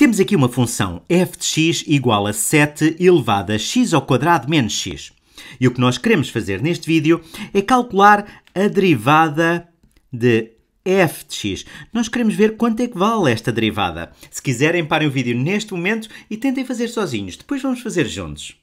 Temos aqui uma função f de x igual a 7 elevado a x ao quadrado menos x. E o que nós queremos fazer neste vídeo é calcular a derivada de f de x. Nós queremos ver quanto é que vale esta derivada. Se quiserem, parem o vídeo neste momento e tentem fazer sozinhos. Depois vamos fazer juntos.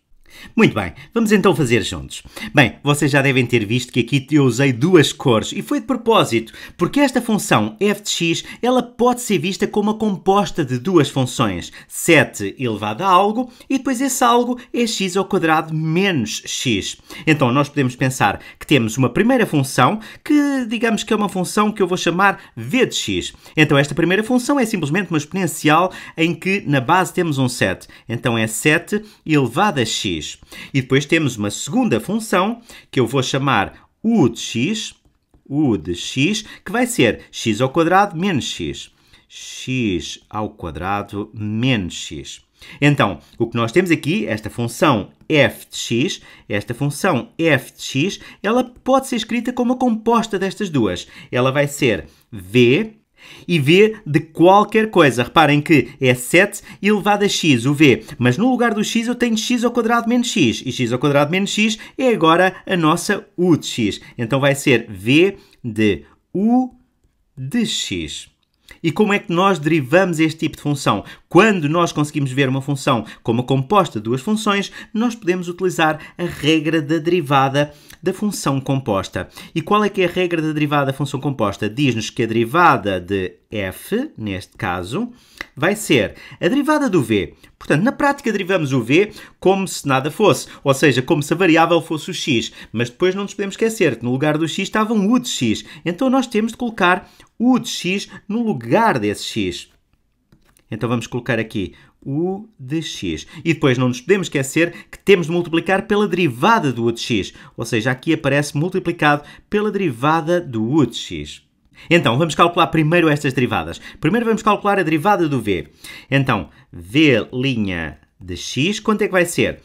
Muito bem, vamos então fazer juntos. Bem, vocês já devem ter visto que aqui eu usei duas cores e foi de propósito, porque esta função f de x ela pode ser vista como uma composta de duas funções, 7 elevado a algo e depois esse algo é x ao quadrado menos x. Então nós podemos pensar que temos uma primeira função que digamos que é uma função que eu vou chamar v de x. Então esta primeira função é simplesmente uma exponencial em que na base temos um 7. Então é 7 elevado a x x. E depois temos uma segunda função que eu vou chamar u de x, u de x, que vai ser x ao quadrado menos x. x ao quadrado menos x. Então, o que nós temos aqui, esta função f de x, esta função f de x, ela pode ser escrita como a composta destas duas. Ela vai ser v e V de qualquer coisa. Reparem que é 7 elevado a x, o V. Mas no lugar do x eu tenho x ao quadrado menos x. E x ao quadrado menos x é agora a nossa U de x. Então vai ser V de U de x. E como é que nós derivamos este tipo de função? Quando nós conseguimos ver uma função como composta de duas funções, nós podemos utilizar a regra da derivada da função composta. E qual é que é a regra da derivada da função composta? Diz-nos que a derivada de f, neste caso, vai ser a derivada do v. Portanto, na prática derivamos o v como se nada fosse, ou seja, como se a variável fosse o x. Mas depois não nos podemos esquecer que no lugar do x estava um u de x. Então nós temos de colocar u de x no lugar desse x. Então vamos colocar aqui u de x. E depois não nos podemos esquecer que temos de multiplicar pela derivada do u de x. Ou seja, aqui aparece multiplicado pela derivada do u de x. Então, vamos calcular primeiro estas derivadas. Primeiro vamos calcular a derivada do v. Então, v' de x, quanto é que vai ser?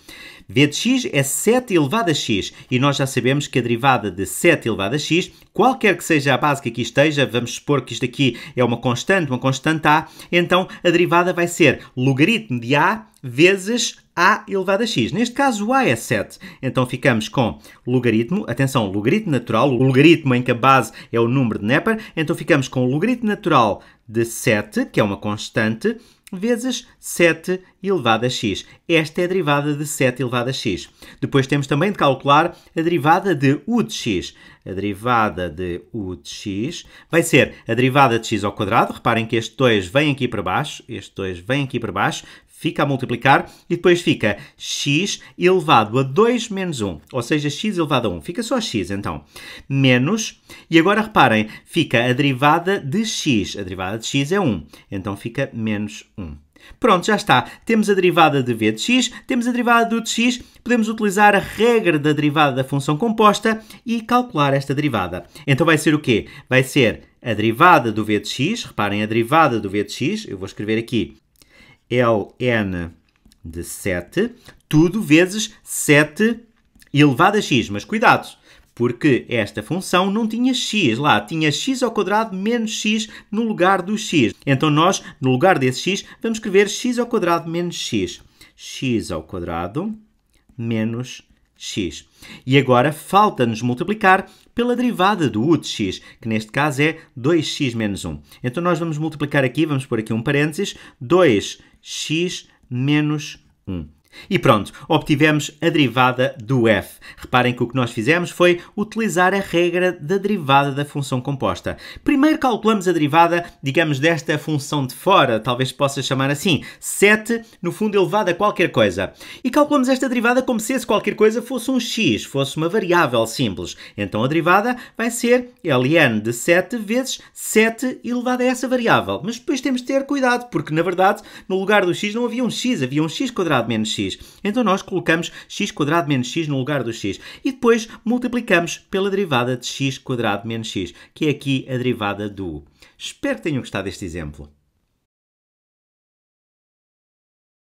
v de x é 7 elevado a x e nós já sabemos que a derivada de 7 elevado a x, qualquer que seja a base que aqui esteja, vamos supor que isto aqui é uma constante, uma constante a, então a derivada vai ser logaritmo de a vezes a elevado a x. Neste caso, o a é 7. Então ficamos com logaritmo, atenção, logaritmo natural, o logaritmo em que a base é o número de Neper, então ficamos com o logaritmo natural de 7, que é uma constante, vezes 7 elevado a x. Esta é a derivada de 7 elevado a x. Depois temos também de calcular a derivada de u de x. A derivada de u de x vai ser a derivada de x ao quadrado. Reparem que este 2 vem aqui para baixo, este 2 vem aqui para baixo, fica a multiplicar e depois fica x elevado a 2 menos 1, ou seja, x elevado a 1. Fica só x, então. Menos, e agora reparem, fica a derivada de x. A derivada de x é 1, então fica menos 1. Pronto, já está. Temos a derivada de v de x, temos a derivada do de x, podemos utilizar a regra da derivada da função composta e calcular esta derivada. Então vai ser o quê? Vai ser a derivada do v de x, reparem, a derivada do v de x, eu vou escrever aqui ln de 7, tudo vezes 7 elevado a x. Mas cuidado, porque esta função não tinha x lá, tinha x ao quadrado menos x no lugar do x. Então nós, no lugar desse x, vamos escrever x ao quadrado menos x. x ao quadrado menos x. E agora falta-nos multiplicar pela derivada do u de x, que neste caso é 2x menos 1. Então nós vamos multiplicar aqui, vamos pôr aqui um parênteses, 2 x menos 1. E pronto, obtivemos a derivada do f. Reparem que o que nós fizemos foi utilizar a regra da derivada da função composta. Primeiro calculamos a derivada, digamos, desta função de fora, talvez possa chamar assim, 7, no fundo elevado a qualquer coisa. E calculamos esta derivada como se esse qualquer coisa fosse um x, fosse uma variável simples. Então a derivada vai ser ln de 7 vezes 7 elevado a essa variável. Mas depois temos de ter cuidado, porque na verdade no lugar do x não havia um x, havia um x quadrado menos x. Então nós colocamos x menos x no lugar do x e depois multiplicamos pela derivada de x menos x, que é aqui a derivada do u. Espero que tenham gostado deste exemplo.